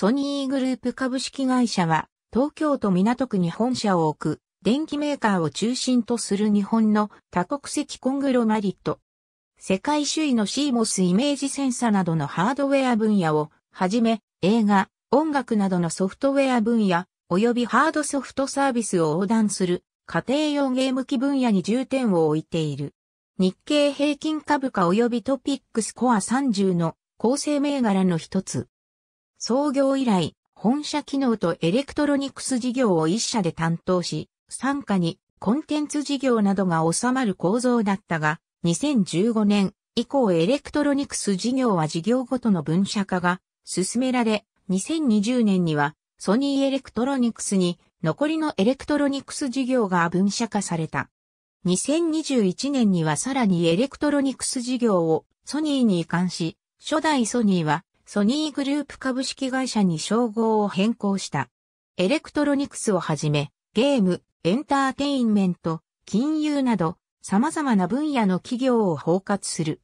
ソニーグループ株式会社は、東京都港区に本社を置く、電機メーカーを中心とする日本の多国籍コングロマリット。世界首位の CMOS イメージセンサなどのハードウェア分野をはじめ、映画、音楽などのソフトウェア分野、及びハードソフトサービスを横断する家庭用ゲーム機分野に重点を置いている。日経平均株価及びトピックスコア30の構成銘柄の一つ。創業以来、本社機能とエレクトロニクス事業を一社で担当し、参加にコンテンツ事業などが収まる構造だったが、2015年以降エレクトロニクス事業は事業ごとの分社化が進められ、2020年にはソニーエレクトロニクスに残りのエレクトロニクス事業が分社化された。2021年にはさらにエレクトロニクス事業をソニーに移管し、初代ソニーはソニーグループ株式会社に称号を変更した。エレクトロニクスをはじめ、ゲーム、エンターテインメント、金融など、様々な分野の企業を包括する。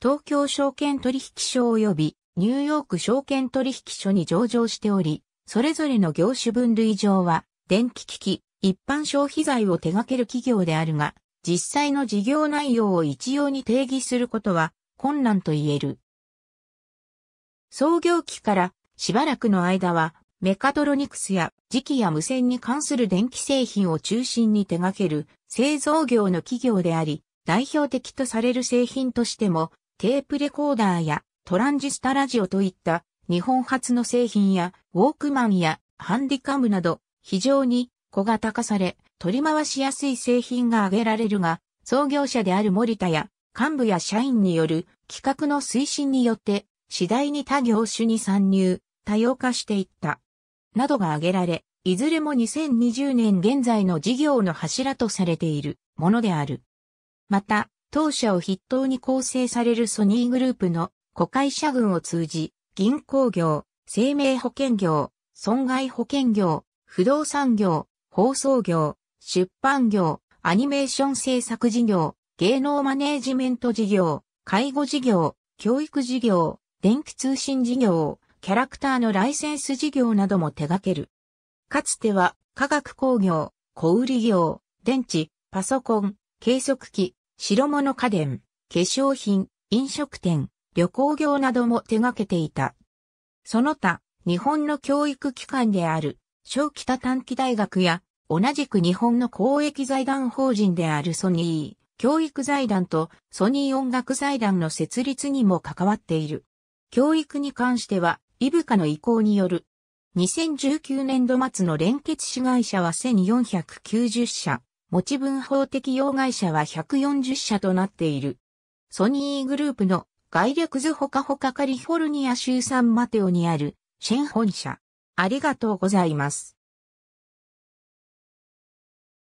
東京証券取引所及びニューヨーク証券取引所に上場しており、それぞれの業種分類上は、電気機器、一般消費財を手掛ける企業であるが、実際の事業内容を一様に定義することは困難と言える。創業期からしばらくの間はメカトロニクスや磁気や無線に関する電気製品を中心に手掛ける製造業の企業であり、代表的とされる製品としても、テープレコーダーやトランジスタラジオといった日本初の製品やウォークマンやハンディカムなど非常に小型化され取り回しやすい製品が挙げられるが創業者である森田や幹部や社員による企画の推進によって次第に他業種に参入、多様化していった。などが挙げられ、いずれも2020年現在の事業の柱とされているものである。また、当社を筆頭に構成されるソニーグループの子会社群を通じ、銀行業、生命保険業、損害保険業、不動産業、放送業、出版業、アニメーション制作事業、芸能マネージメント事業、介護事業、教育事業、電気通信事業、キャラクターのライセンス事業なども手掛ける。かつては、化学工業、小売業、電池、パソコン、計測器、白物家電、化粧品、飲食店、旅行業なども手掛けていた。その他、日本の教育機関である、小北短期大学や、同じく日本の公益財団法人であるソニー、教育財団とソニー音楽財団の設立にも関わっている。教育に関しては、イブカの意向による。2019年度末の連結子会社は1490社、持ち分法的用会社は140社となっている。ソニーグループの概略図ほかほかカリフォルニア州サンマテオにあるシェン本社。ありがとうございます。